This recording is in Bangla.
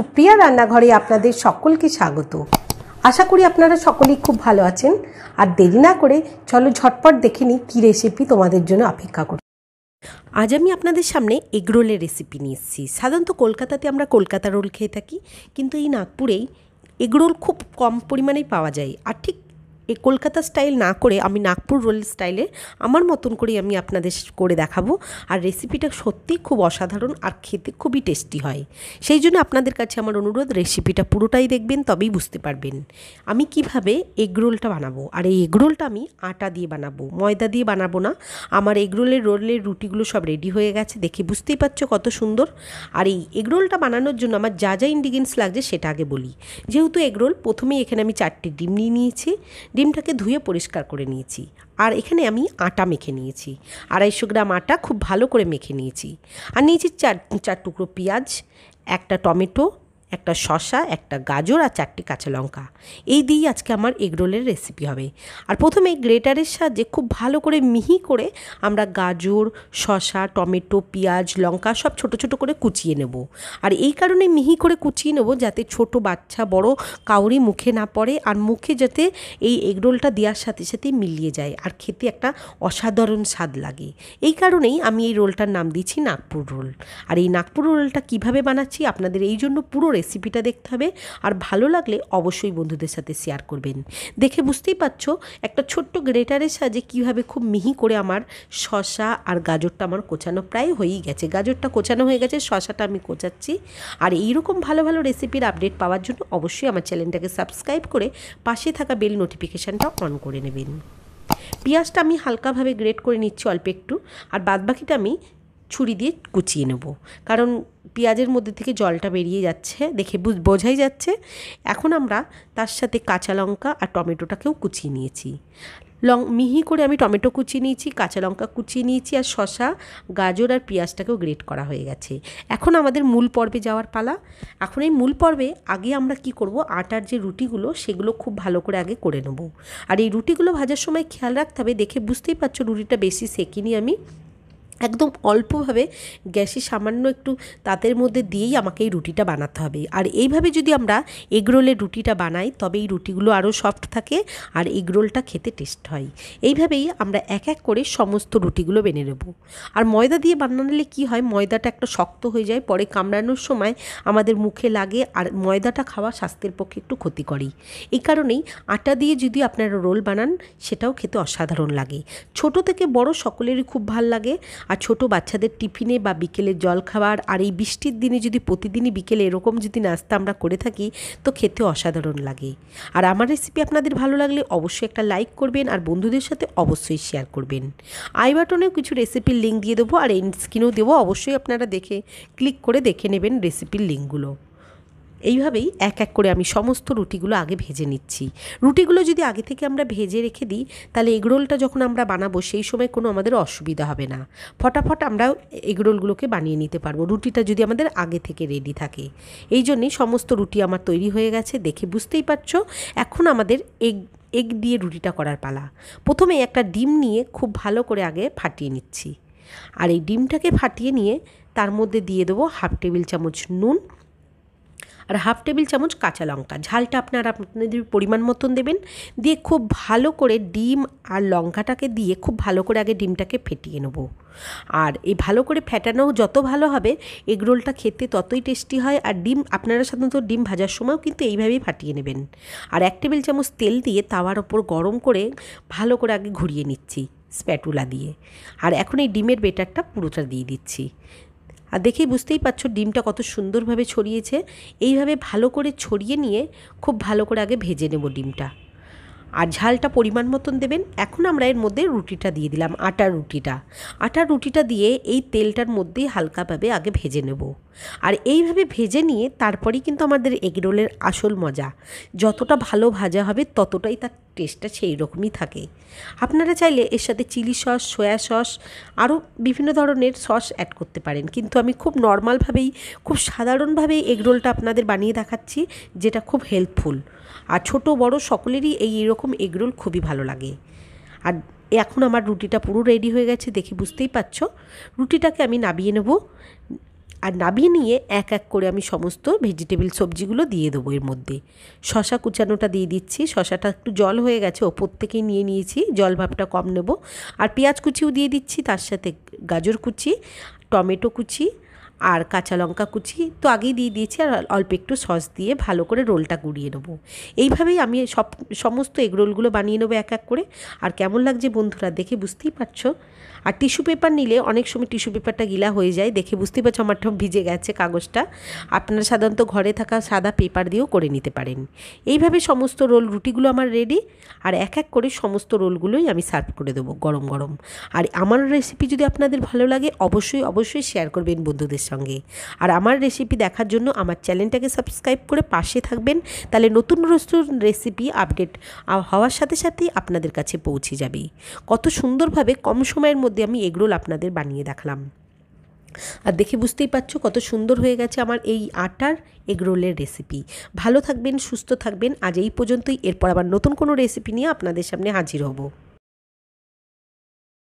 সুপ্রিয়া রান্নাঘরে আপনাদের সকলকে স্বাগত আশা করি আপনারা সকলেই খুব ভালো আছেন আর দেরি না করে চলো ঝটপট দেখে নিই কী রেসিপি তোমাদের জন্য অপেক্ষা করি আজ আমি আপনাদের সামনে এগরোলের রেসিপি নিয়ে এসেছি সাধারণত কলকাতাতে আমরা কলকাতা রোল খেয়ে থাকি কিন্তু এই নাগপুরেই এগরোল খুব কম পরিমাণেই পাওয়া যায় আর ঠিক এই কলকাতা স্টাইল না করে আমি নাগপুর রোল স্টাইলে আমার মতন করেই আমি আপনাদের করে দেখাবো আর রেসিপিটা সত্যিই খুব অসাধারণ আর খেতে খুবই টেস্টি হয় সেই জন্য আপনাদের কাছে আমার অনুরোধ রেসিপিটা পুরোটাই দেখবেন তবেই বুঝতে পারবেন আমি কিভাবে এগ রোলটা বানাবো আর এই এগ রোলটা আমি আটা দিয়ে বানাবো ময়দা দিয়ে বানাবো না আমার এগ রোলের রোলের রুটিগুলো সব রেডি হয়ে গেছে দেখে বুঝতেই পারছো কত সুন্দর আর এই এগ রোলটা বানানোর জন্য আমার যা যা ইনগ্রিডিয়েন্টস লাগছে সেটা আগে বলি যেহেতু এগ রোল প্রথমেই এখানে আমি চারটি ডিম নিয়ে নিয়েছি ডিমটাকে ধুয়ে পরিষ্কার করে নিয়েছি আর এখানে আমি আটা মেখে নিয়েছি আড়াইশো গ্রাম আটা খুব ভালো করে মেখে নিয়েছি আর নিয়েছি চার চার টুকরো পেঁয়াজ একটা টমেটো একটা শশা একটা গাজর আর চারটি কাঁচা লঙ্কা এই দিয়েই আজকে আমার এগরোলের রেসিপি হবে আর প্রথমে গ্রেটারের সাহায্যে খুব ভালো করে মিহি করে আমরা গাজর শশা টমেটো পেঁয়াজ লঙ্কা সব ছোট ছোট করে কুচিয়ে নেব আর এই কারণে মিহি করে কুচিয়ে নেব যাতে ছোট বাচ্চা বড় কাউরি মুখে না পড়ে আর মুখে যাতে এই এগরোলটা দেওয়ার সাথে সাথে মিলিয়ে যায় আর খেতে একটা অসাধারণ স্বাদ লাগে এই কারণেই আমি এই রোলটার নাম দিয়েছি নাগপুর রোল আর এই নাগপুর রোলটা কিভাবে বানাচ্ছি আপনাদের এই জন্য পুরো রেসিপিটা দেখতে হবে আর ভালো লাগলে অবশ্যই বন্ধুদের সাথে শেয়ার করবেন দেখে বুঝতেই পারছো একটা ছোট্ট গ্রেটারের সাহায্যে কীভাবে খুব মিহি করে আমার শশা আর গাজরটা আমার কোচানো প্রায় হয়েই গেছে গাজরটা কোচানো হয়ে গেছে শশাটা আমি কোচাচ্ছি আর এইরকম ভালো ভালো রেসিপির আপডেট পাওয়ার জন্য অবশ্যই আমার চ্যানেলটাকে সাবস্ক্রাইব করে পাশে থাকা বেল নোটিফিকেশানটা অন করে নেবেন পেঁয়াজটা আমি হালকাভাবে গ্রেট করে নিচ্ছি অল্প একটু আর বাদবাকিটা আমি ছুরি দিয়ে কুচিয়ে নেব কারণ পেঁয়াজের মধ্যে থেকে জলটা বেরিয়ে যাচ্ছে দেখে বোঝাই যাচ্ছে এখন আমরা তার সাথে কাঁচা লঙ্কা আর টমেটোটাকেও কুচিয়ে নিয়েছি লং মিহি করে আমি টমেটো কুচিয়ে নিয়েছি কাঁচা লঙ্কা কুচিয়ে নিয়েছি আর শশা গাজর আর পেঁয়াজটাকেও গ্রেট করা হয়ে গেছে এখন আমাদের মূল পর্বে যাওয়ার পালা এখন এই মূল পর্বে আগে আমরা কি করব আটার যে রুটিগুলো সেগুলো খুব ভালো করে আগে করে নেব আর এই রুটিগুলো ভাজার সময় খেয়াল রাখতে হবে দেখে বুঝতেই পারছো রুটিটা বেশি সেকিনি আমি একদম অল্পভাবে গ্যাসে সামান্য একটু তাতের মধ্যে দিয়েই আমাকে এই রুটিটা বানাতে হবে আর এইভাবে যদি আমরা এগরোলের রুটিটা বানাই তবে এই রুটিগুলো আরও সফট থাকে আর এগরোলটা খেতে টেস্ট হয় এইভাবেই আমরা এক এক করে সমস্ত রুটিগুলো বেনে নেব আর ময়দা দিয়ে বানালে কি হয় ময়দাটা একটা শক্ত হয়ে যায় পরে কামড়ানোর সময় আমাদের মুখে লাগে আর ময়দাটা খাওয়া স্বাস্থ্যের পক্ষে একটু ক্ষতি করে এই কারণেই আটা দিয়ে যদি আপনারা রোল বানান সেটাও খেতে অসাধারণ লাগে ছোট থেকে বড় সকলেরই খুব ভাল লাগে আর ছোট বাচ্চাদের টিফিনে বা বিকেলের জলখাবার আর এই বৃষ্টির দিনে যদি প্রতিদিনই বিকেলে এরকম যদি নাস্তা আমরা করে থাকি তো খেতে অসাধারণ লাগে আর আমার রেসিপি আপনাদের ভালো লাগলে অবশ্যই একটা লাইক করবেন আর বন্ধুদের সাথে অবশ্যই শেয়ার করবেন আই বাটনেও কিছু রেসিপির লিঙ্ক দিয়ে দেবো আর এন্ড স্ক্রিনও দেবো অবশ্যই আপনারা দেখে ক্লিক করে দেখে নেবেন রেসিপির লিঙ্কগুলো এইভাবেই এক এক করে আমি সমস্ত রুটিগুলো আগে ভেজে নিচ্ছি রুটিগুলো যদি আগে থেকে আমরা ভেজে রেখে দিই তাহলে এগরোলটা যখন আমরা বানাবো সেই সময় কোনো আমাদের অসুবিধা হবে না ফটাফট আমরা এগরোলগুলোকে বানিয়ে নিতে পারবো রুটিটা যদি আমাদের আগে থেকে রেডি থাকে এই জন্যে সমস্ত রুটি আমার তৈরি হয়ে গেছে দেখে বুঝতেই পারছ এখন আমাদের এগ এগ দিয়ে রুটিটা করার পালা প্রথমে একটা ডিম নিয়ে খুব ভালো করে আগে ফাটিয়ে নিচ্ছি আর এই ডিমটাকে ফাটিয়ে নিয়ে তার মধ্যে দিয়ে দেবো হাফ টেবিল চামচ নুন আর হাফ টেবিল চামচ কাঁচা লঙ্কা ঝালটা আপনারা আপনাদের পরিমাণ মতন দেবেন দিয়ে খুব ভালো করে ডিম আর লঙ্কাটাকে দিয়ে খুব ভালো করে আগে ডিমটাকে ফেটিয়ে নেব আর এই ভালো করে ফেটানো যত ভালো হবে এগরোলটা খেতে ততই টেস্টি হয় আর ডিম আপনারা সাধারণত ডিম ভাজার সময়ও কিন্তু এইভাবেই ফাটিয়ে নেবেন আর এক টেবিল চামচ তেল দিয়ে তাওয়ার ওপর গরম করে ভালো করে আগে ঘুরিয়ে নিচ্ছি স্প্যাটুলা দিয়ে আর এখন এই ডিমের বেটারটা পুরোটা দিয়ে দিচ্ছি আর দেখেই বুঝতেই পারছো ডিমটা কত সুন্দরভাবে ছড়িয়েছে এইভাবে ভালো করে ছড়িয়ে নিয়ে খুব ভালো করে আগে ভেজে নেব ডিমটা আর ঝালটা পরিমাণ মতন দেবেন এখন আমরা এর মধ্যে রুটিটা দিয়ে দিলাম আটার রুটিটা আটার রুটিটা দিয়ে এই তেলটার মধ্যেই হালকাভাবে আগে ভেজে নেব আর এইভাবে ভেজে নিয়ে তারপরেই কিন্তু আমাদের এগরোলের আসল মজা যতটা ভালো ভাজা হবে ততটাই তার টেস্টটা সেই রকমই থাকে আপনারা চাইলে এর সাথে চিলি সস সয়া সস আরও বিভিন্ন ধরনের সস অ্যাড করতে পারেন কিন্তু আমি খুব নর্মালভাবেই খুব সাধারণভাবেই এগরোলটা আপনাদের বানিয়ে দেখাচ্ছি যেটা খুব হেল্পফুল আর ছোট বড় সকলেরই এই এরকম এরকম এগরোল খুবই ভালো লাগে আর এখন আমার রুটিটা পুরো রেডি হয়ে গেছে দেখে বুঝতেই পারছো রুটিটাকে আমি নাবিয়ে নেব আর নাবিয়ে নিয়ে এক এক করে আমি সমস্ত ভেজিটেবিল সবজিগুলো দিয়ে দেবো এর মধ্যে শশা কুচানোটা দিয়ে দিচ্ছি শশাটা একটু জল হয়ে গেছে ওপর থেকেই নিয়ে নিয়েছি জল ভাবটা কম নেব আর পেঁয়াজ কুচিও দিয়ে দিচ্ছি তার সাথে গাজর কুচি টমেটো কুচি আর কাঁচা লঙ্কা কুচি তো আগেই দিয়ে দিয়েছি আর অল্প একটু সস দিয়ে ভালো করে রোলটা গুড়িয়ে নেবো এইভাবেই আমি সব সমস্ত এগ রোলগুলো বানিয়ে নেবো এক এক করে আর কেমন লাগছে বন্ধুরা দেখে বুঝতেই পারছো আর টিস্যু পেপার নিলে অনেক সময় টিস্যু পেপারটা গিলা হয়ে যায় দেখে বুঝতেই পারছো আমার ঠোঁ ভিজে গেছে কাগজটা আপনারা সাধারণত ঘরে থাকা সাদা পেপার দিয়েও করে নিতে পারেন এইভাবে সমস্ত রোল রুটিগুলো আমার রেডি আর এক এক করে সমস্ত রোলগুলোই আমি সার্ভ করে দেবো গরম গরম আর আমার রেসিপি যদি আপনাদের ভালো লাগে অবশ্যই অবশ্যই শেয়ার করবেন বন্ধুদের সঙ্গে আর আমার রেসিপি দেখার জন্য আমার চ্যানেলটাকে সাবস্ক্রাইব করে পাশে থাকবেন তাহলে নতুন নতুন রেসিপি আপডেট হওয়ার সাথে সাথেই আপনাদের কাছে পৌঁছে যাবে কত সুন্দরভাবে কম সময়ের মধ্যে আমি এগরোল আপনাদের বানিয়ে দেখলাম আর দেখে বুঝতেই পারছো কত সুন্দর হয়ে গেছে আমার এই আটার এগরোলের রেসিপি ভালো থাকবেন সুস্থ থাকবেন আজ এই পর্যন্তই এরপর আবার নতুন কোনো রেসিপি নিয়ে আপনাদের সামনে হাজির হব